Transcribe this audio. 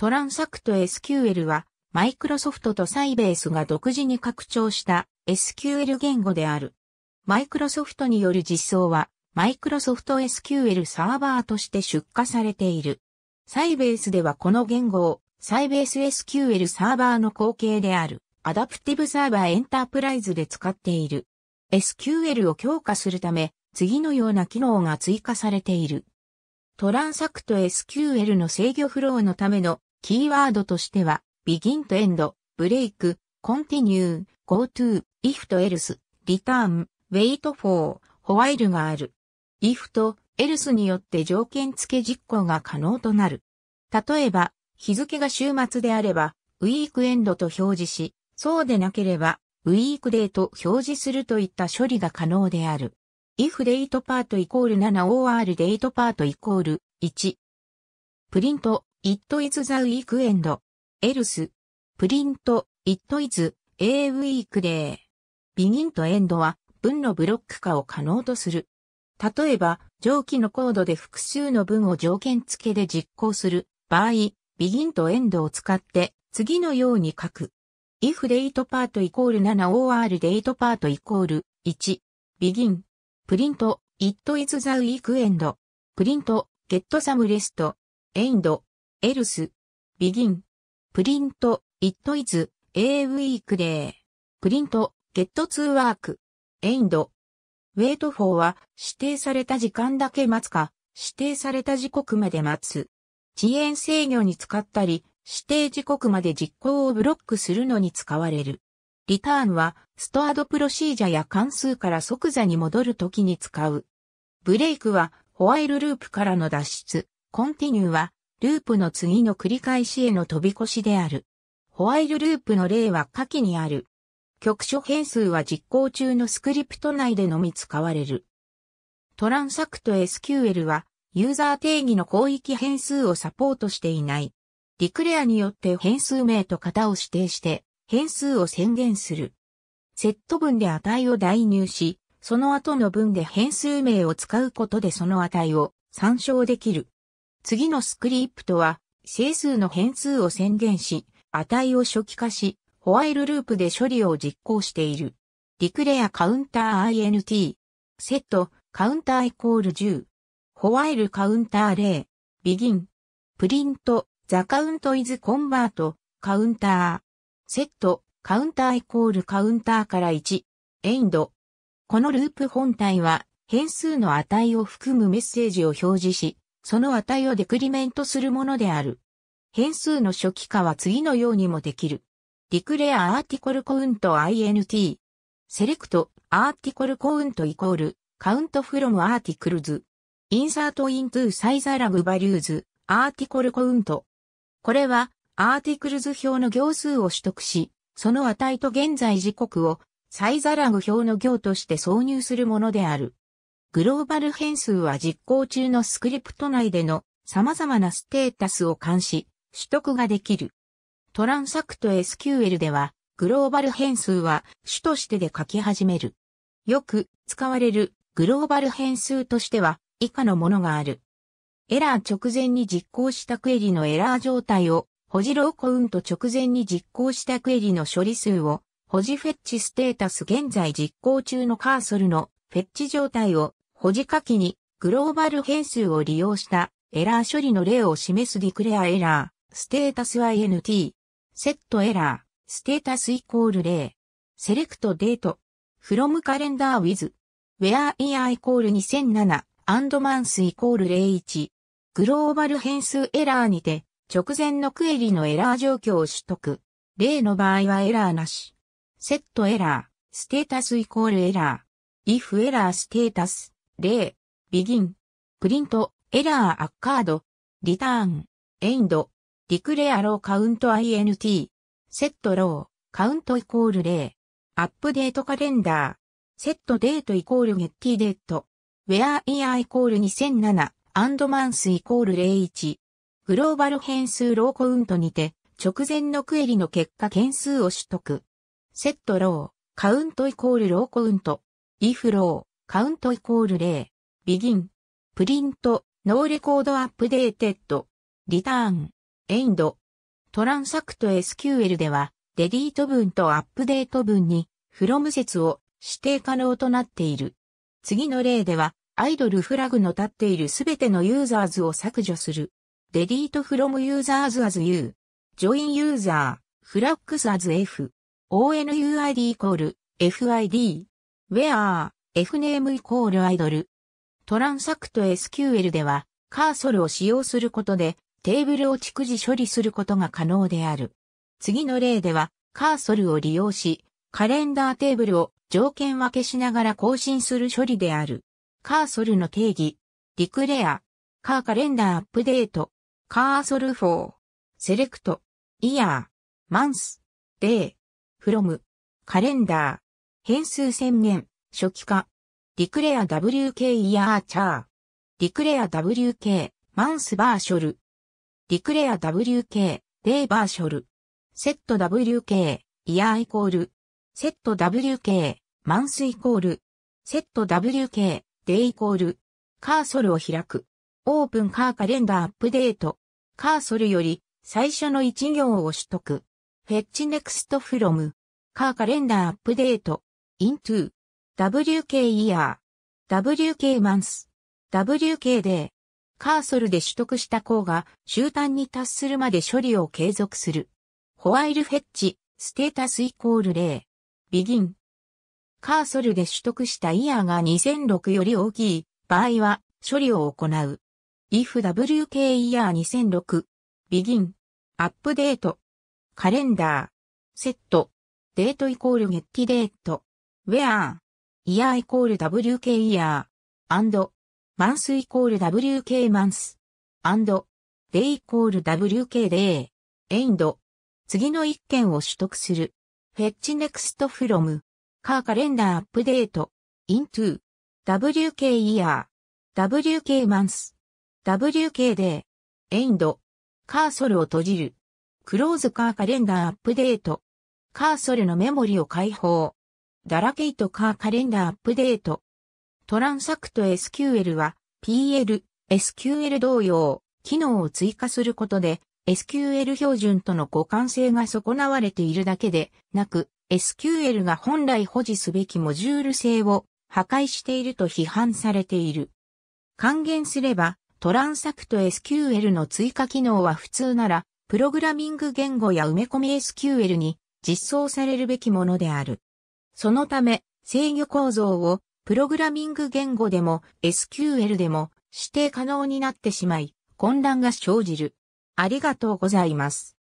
トランサクト SQL は、マイクロソフトとサイベースが独自に拡張した SQL 言語である。マイクロソフトによる実装は、マイクロソフト SQL サーバーとして出荷されている。サイベースではこの言語を、サイベース SQL サーバーの後継である、アダプティブサーバーエンタープライズで使っている。SQL を強化するため、次のような機能が追加されている。トランサクト SQL の制御フローのためのキーワードとしては、begin to end, break, continue, go to, if to else, return, wait for, while がある。if と else によって条件付け実行が可能となる。例えば、日付が週末であれば、ウィークエンドと表示し、そうでなければ、ウィークデーと表示するといった処理が可能である。if date part イコール 7or date part イコール1。プリント、It is the weekend. Else. print, It is a weekday. begin と end は文のブロック化を可能とする。例えば、上記のコードで複数の文を条件付けで実行する場合、begin と end を使って次のように書く。if date part イコール 7or date part イコール 1begin print it is the weekend print get some rest end エルス、ビギン、プリント、イットイズ、エーウィークデー、プリント、ゲットツーワーク、エインド。ウェイトフォーは指定された時間だけ待つか、指定された時刻まで待つ。遅延制御に使ったり、指定時刻まで実行をブロックするのに使われる。リターンは、ストアドプロシージャや関数から即座に戻るときに使う。ブレイクは、ホワイルループからの脱出。コンティニューは、ループの次の繰り返しへの飛び越しである。ホワイルループの例は下記にある。局所変数は実行中のスクリプト内でのみ使われる。トランサクト SQL は、ユーザー定義の広域変数をサポートしていない。リクレアによって変数名と型を指定して、変数を宣言する。セット文で値を代入し、その後の文で変数名を使うことでその値を参照できる。次のスクリプトは、整数の変数を宣言し、値を初期化し、ホワイルループで処理を実行している。ディクレアカウンター int、セット、カウンターイコール10、ホワイルカウンター0、ビギン、プリント、ザカウントイズコンバート、カウンター、セット、カウンターイコールカウンターから1、エンド。このループ本体は変数の値を含むメッセージを表示し、その値をデクリメントするものである。変数の初期化は次のようにもできる。declare article count int select article count イコール count from articles insert into size arab values article count これはアーティクルズ表の行数を取得し、その値と現在時刻をサイザラグ表の行として挿入するものである。グローバル変数は実行中のスクリプト内での様々なステータスを監視、取得ができる。トランサクト SQL では、グローバル変数は主としてで書き始める。よく使われるグローバル変数としては以下のものがある。エラー直前に実行したクエリのエラー状態を、保持ローコウント直前に実行したクエリの処理数を、保持フェッチステータス現在実行中のカーソルのフェッチ状態を保持下きにグローバル変数を利用したエラー処理の例を示すディクレアエラー、ステータス INT、セットエラー、ステータスイコール0、セレクトデート、フロムカレンダーウィズ、ウェアイ r イコール2007、アンドマンスイコール01、グローバル変数エラーにて、直前のクエリのエラー状況を取得。例の場合はエラーなし。セットエラー、ステータスイコールエラー、if エラーステータス。例、ビギン、プリント、エラーアッカード、リターン、エインド、ディクレアローカウント INT、セットロー、カウントイコール例、アップデートカレンダー、セットデートイコールゲッティデート、ウェアイヤーイコール2007、アンドマンスイコール01、グローバル変数ローコウントにて、直前のクエリの結果件数を取得。セットロー、カウントイコールローコウント、i フロー、カウントイコール0、ビギン、プリント、ノーレコードアップデーテッド、リターン、エンド、トランサクト SQL では、デリート文とアップデート文に、from 説を指定可能となっている。次の例では、アイドルフラグの立っているすべてのユーザーズを削除する。デリートフロムユーザーズ as u。ジョインユーザー、フラックス as f。onuid イコール fid。where F ネームイコールアイドル。トランサクト SQL では、カーソルを使用することで、テーブルを逐次処理することが可能である。次の例では、カーソルを利用し、カレンダーテーブルを条件分けしながら更新する処理である。カーソルの定義、リクレア、カーカレンダーアップデート、カーソル4、セレクト、イヤー、マンス、デー、フロム、カレンダー、変数宣言、初期化。リクレア WK イヤーチャー。リクレア WK マンスバーショル。リクレア WK デーバーショル。セット WK イヤーイコール。セット WK マンスイコール。セット WK デイイコール。カーソルを開く。オープンカーカレンダーアップデート。カーソルより最初の一行を取得。フェッチネクストフロム。カーカレンダーアップデート。イントゥ WK イヤー、WK マンス、WK デー、カーソルで取得した項が終端に達するまで処理を継続する。ホワイルフェッチ、ステータスイコール0、ビギン。カーソルで取得したイヤーが2006より大きい場合は処理を行う。if wk イヤー2006、ビギン、アップデート、カレンダー、セット、デートイコールゲッティデート、ウェアー、イヤーイコール WK イヤー、アンド、マンスイコール WK マンス、アンド、デイコール WK デイ、エンド、次の一件を取得する、フェッチネクストフロム、カーカレンダーアップデート、イントゥ、WK イヤー、WK マンス、WK デイ、エンド、カーソルを閉じる、クローズカーカレンダーアップデート、カーソルのメモリを解放。ダラケイトカーカレンダーアップデート。トランサクト SQL は PL、SQL 同様、機能を追加することで SQL 標準との互換性が損なわれているだけでなく、SQL が本来保持すべきモジュール性を破壊していると批判されている。還元すれば、トランサクト SQL の追加機能は普通なら、プログラミング言語や埋め込み SQL に実装されるべきものである。そのため、制御構造をプログラミング言語でも SQL でも指定可能になってしまい、混乱が生じる。ありがとうございます。